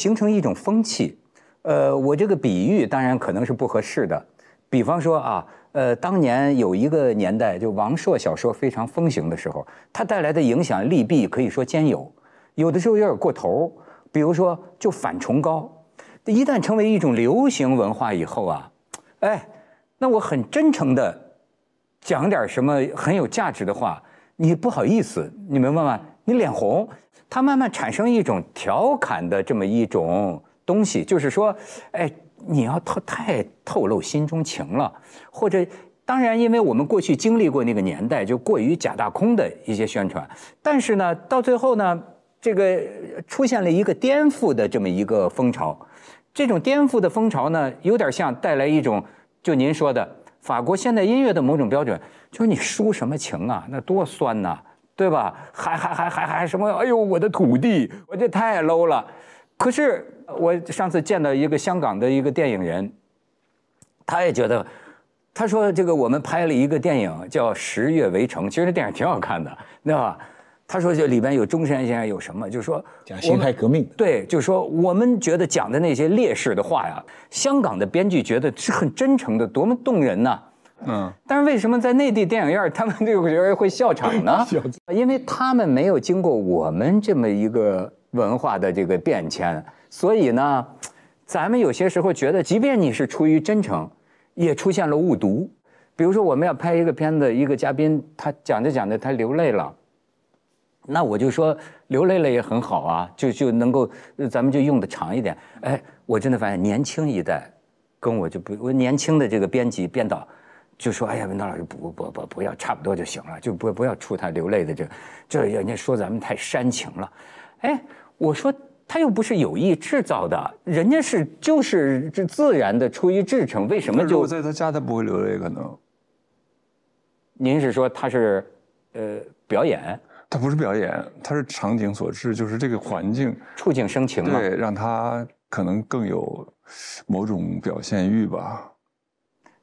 形成一种风气，呃，我这个比喻当然可能是不合适的。比方说啊，呃，当年有一个年代，就王朔小说非常风行的时候，它带来的影响利弊可以说兼有。有的时候有点过头，比如说就反崇高。一旦成为一种流行文化以后啊，哎，那我很真诚的讲点什么很有价值的话，你不好意思，你明白吗？你脸红。它慢慢产生一种调侃的这么一种东西，就是说，哎，你要透太透露心中情了，或者当然，因为我们过去经历过那个年代，就过于假大空的一些宣传，但是呢，到最后呢，这个出现了一个颠覆的这么一个风潮，这种颠覆的风潮呢，有点像带来一种，就您说的法国现代音乐的某种标准，就是你抒什么情啊，那多酸呐。对吧？还还还还还什么？哎呦，我的土地，我这太 low 了。可是我上次见到一个香港的一个电影人，他也觉得，他说这个我们拍了一个电影叫《十月围城》，其实这电影挺好看的，对吧？他说这里边有中山先生有什么，就是说讲辛亥革命。对，就是说我们觉得讲的那些烈士的话呀，香港的编剧觉得是很真诚的，多么动人呐！嗯，但是为什么在内地电影院，他们这个人会笑场呢？笑场，因为他们没有经过我们这么一个文化的这个变迁，所以呢，咱们有些时候觉得，即便你是出于真诚，也出现了误读。比如说，我们要拍一个片子，一个嘉宾他讲着讲着他流泪了，那我就说流泪了也很好啊，就就能够咱们就用的长一点。哎，我真的发现年轻一代，跟我就不我年轻的这个编辑编导。就说：“哎呀，文涛老师，不不不不要，差不多就行了，就不不要触他流泪的这，这人家说咱们太煽情了。哎，我说他又不是有意制造的，人家是就是这自然的，出于至诚，为什么就？如果在他家，他不会流泪，可能。您是说他是呃表演？他不是表演，他是场景所致，就是这个环境触景生情嘛，对，让他可能更有某种表现欲吧。”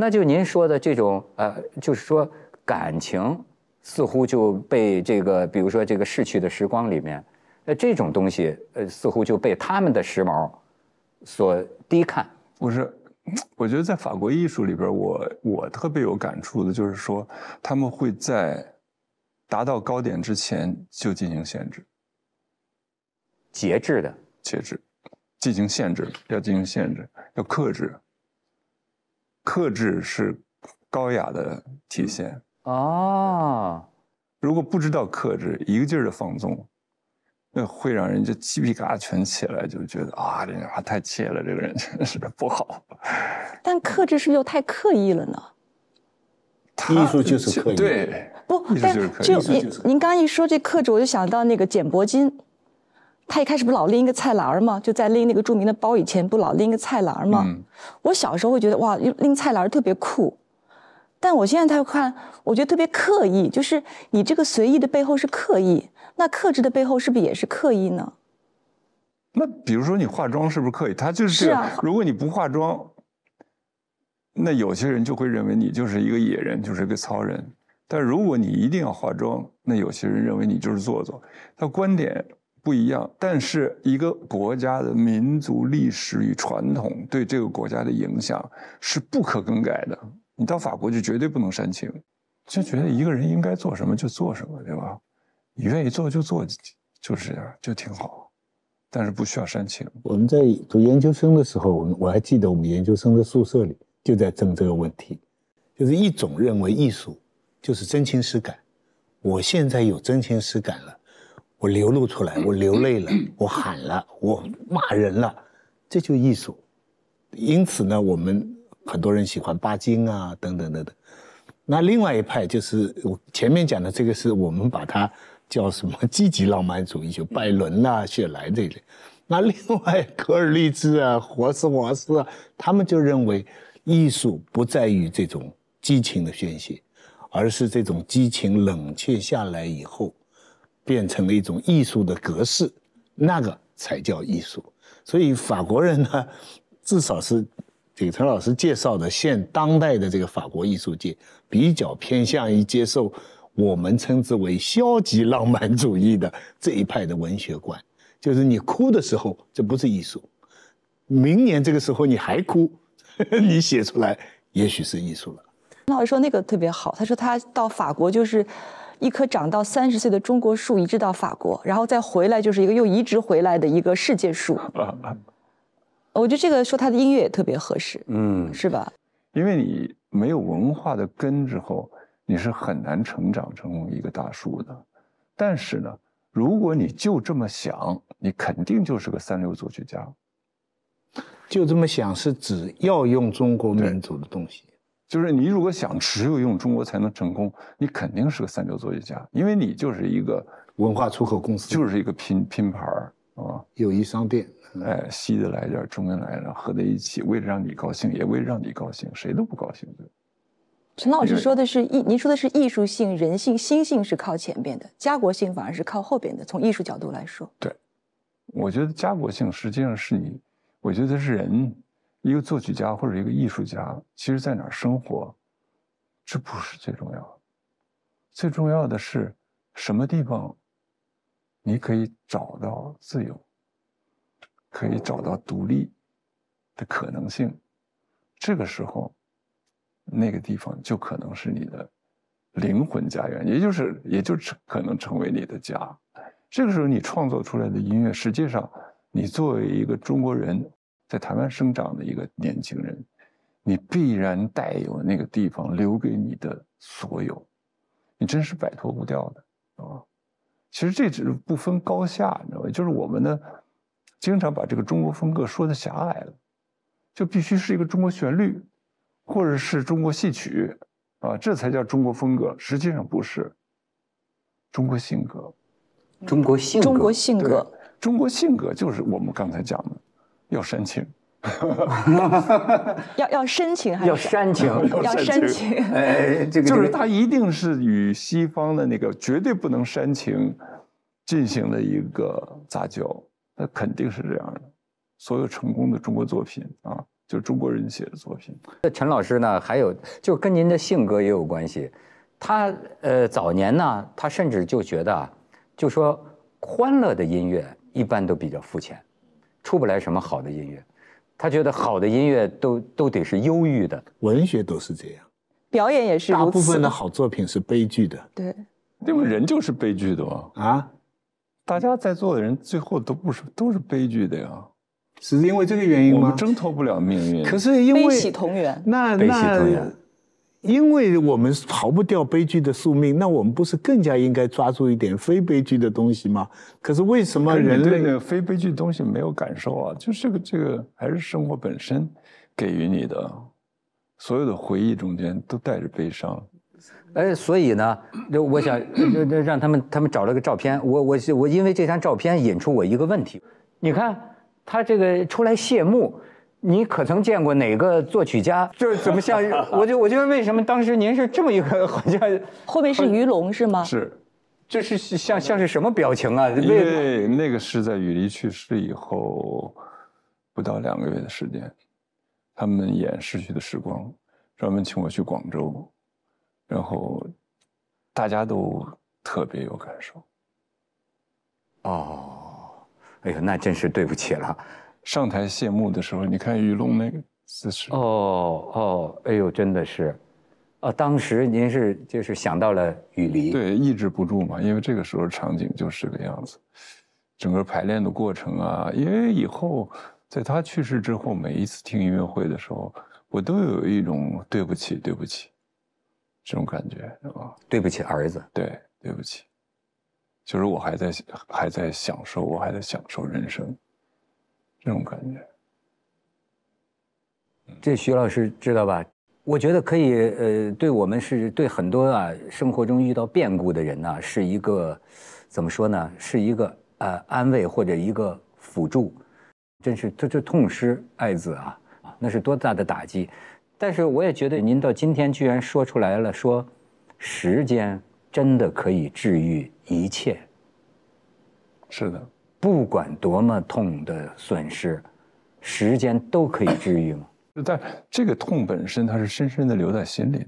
那就您说的这种呃，就是说感情似乎就被这个，比如说这个逝去的时光里面，呃，这种东西呃，似乎就被他们的时髦所低看。不是，我觉得在法国艺术里边，我我特别有感触的就是说，他们会在达到高点之前就进行限制、节制的节制，进行限制，要进行限制，要克制。克制是高雅的体现啊！如果不知道克制，一个劲儿的放纵，那会让人家鸡皮疙瘩全起来，就觉得啊，这人啊太切了，这个人真是不好。但克制是不是又太刻意了呢？艺术就是刻意，对，不，但术就是刻意。您您刚一说这克制，我就想到那个简伯金。他一开始不老拎一个菜篮吗？就在拎那个著名的包以前，不老拎个菜篮吗？我小时候会觉得哇，拎菜篮特别酷。但我现在他看，我觉得特别刻意，就是你这个随意的背后是刻意，那克制的背后是不是也是刻意呢？那比如说你化妆是不是刻意？他就是这个。如果你不化妆，那有些人就会认为你就是一个野人，就是一个糙人。但如果你一定要化妆，那有些人认为你就是做作。他观点。不一样，但是一个国家的民族历史与传统对这个国家的影响是不可更改的。你到法国就绝对不能煽情，就觉得一个人应该做什么就做什么，对吧？你愿意做就做，就是这样，就挺好。但是不需要煽情。我们在读研究生的时候，我我还记得我们研究生的宿舍里就在争这个问题，就是一种认为艺术就是真情实感，我现在有真情实感了。我流露出来，我流泪了，我喊了，我骂人了，这就艺术。因此呢，我们很多人喜欢巴金啊，等等等等。那另外一派就是我前面讲的这个，是我们把它叫什么积极浪漫主义，就拜伦啊、雪莱这类。那另外，科尔利兹啊、霍斯华斯，啊，他们就认为，艺术不在于这种激情的宣泄，而是这种激情冷却下来以后。变成了一种艺术的格式，那个才叫艺术。所以法国人呢，至少是这个陈老师介绍的现当代的这个法国艺术界比较偏向于接受我们称之为消极浪漫主义的这一派的文学观，就是你哭的时候这不是艺术，明年这个时候你还哭，你写出来也许是艺术了。陈老师说那个特别好，他说他到法国就是。一棵长到三十岁的中国树移植到法国，然后再回来，就是一个又移植回来的一个世界树。我觉得这个说他的音乐也特别合适，嗯，是吧？因为你没有文化的根之后，你是很难成长成为一个大树的。但是呢，如果你就这么想，你肯定就是个三流作曲家。就这么想是指要用中国民族的东西。就是你如果想只有用中国才能成功，你肯定是个三流作曲家，因为你就是一个文化出口公司，就是一个拼拼盘儿啊，友谊商店。哎，西的来点中跟来点合在一起，为了让你高兴，也为了让你高兴，谁都不高兴对陈老师说的是艺，您说的是艺术性、人性、心性是靠前边的，家国性反而是靠后边的。从艺术角度来说，对，我觉得家国性实际上是你，我觉得是人。一个作曲家或者一个艺术家，其实在哪生活，这不是最重要。最重要的是什么地方，你可以找到自由，可以找到独立的可能性。这个时候，那个地方就可能是你的灵魂家园，也就是也就可能成为你的家。这个时候，你创作出来的音乐，实际上，你作为一个中国人。在台湾生长的一个年轻人，你必然带有那个地方留给你的所有，你真是摆脱不掉的啊！其实这只是不分高下，你知道吗？就是我们呢，经常把这个中国风格说的狭隘了，就必须是一个中国旋律，或者是中国戏曲，啊，这才叫中国风格。实际上不是，中国性格，中国性格，中国性格，中国性格就是我们刚才讲的。要煽情，要要煽情还是？要煽情，要煽情。哎，这个就是他一定是与西方的那个绝对不能煽情进行了一个杂交，那肯定是这样的。所有成功的中国作品啊，就中国人写的作品。那陈老师呢？还有就跟您的性格也有关系。他呃早年呢，他甚至就觉得，就说欢乐的音乐一般都比较肤浅。出不来什么好的音乐，他觉得好的音乐都都得是忧郁的，文学都是这样，表演也是。大部分的好作品是悲剧的，对，因为人就是悲剧的啊！啊，大家在座的人最后都不是都是悲剧的呀，是因为这个原因吗？我们挣脱不了命运，可是因为悲喜同源，那悲喜同源。因为我们逃不掉悲剧的宿命，那我们不是更加应该抓住一点非悲剧的东西吗？可是为什么人类的非悲剧东西没有感受啊？就是个这个，还是生活本身给予你的，所有的回忆中间都带着悲伤。哎，所以呢，我想，就 就让他们他们找了个照片，我我我，因为这张照片引出我一个问题，你看他这个出来谢幕。你可曾见过哪个作曲家？就是怎么像？我就我就为什么当时您是这么一个 好像后面是鱼龙是吗？是，这是像像是什么表情啊？因为那个是在雨梨去世以后，不到两个月的时间，他们演《逝去的时光》，专门请我去广州，然后大家都特别有感受。哦，哎呀，那真是对不起了。上台谢幕的时候，你看于龙那个姿势，哦哦，哎呦，真的是，啊，当时您是就是想到了雨梨，对，抑制不住嘛，因为这个时候场景就是这个样子，整个排练的过程啊，因为以后在他去世之后，每一次听音乐会的时候，我都有一种对不起，对不起，这种感觉，啊，对不起，儿子，对，对不起，就是我还在还在享受，我还在享受人生。那种感觉，这徐老师知道吧？我觉得可以，呃，对我们是对很多啊生活中遇到变故的人呢，是一个怎么说呢？是一个呃安慰或者一个辅助。真是，这这痛失爱子啊啊，那是多大的打击！但是我也觉得您到今天居然说出来了，说时间真的可以治愈一切。是的。不管多么痛的损失，时间都可以治愈吗？但这个痛本身，它是深深地留在心里的。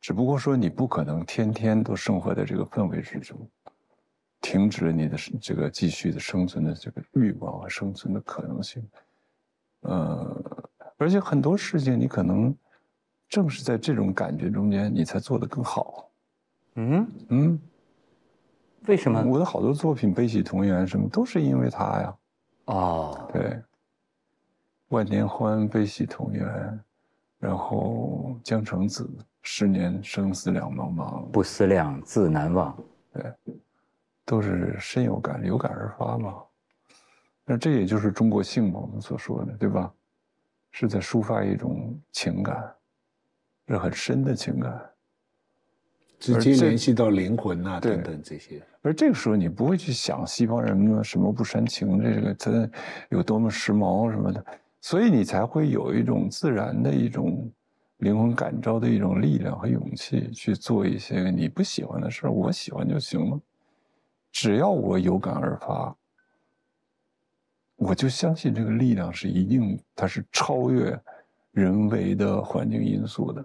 只不过说，你不可能天天都生活在这个氛围之中，停止了你的这个继续的生存的这个欲望和生存的可能性。呃，而且很多事情，你可能正是在这种感觉中间，你才做得更好。嗯嗯。为什么我的好多作品《悲喜同源》什么都是因为他呀？哦，对，《万年欢》《悲喜同源》，然后《江城子》《十年生死两茫茫》《不思量自难忘》，对，都是深有感，有感而发嘛。那这也就是中国性嘛，我们所说的对吧？是在抒发一种情感，是很深的情感。直接联系到灵魂呐，等等这些。而这个时候，你不会去想西方人嘛，什么不煽情，这个他有多么时髦什么的，所以你才会有一种自然的一种灵魂感召的一种力量和勇气，去做一些你不喜欢的事儿。我喜欢就行了，只要我有感而发，我就相信这个力量是一定，它是超越人为的环境因素的。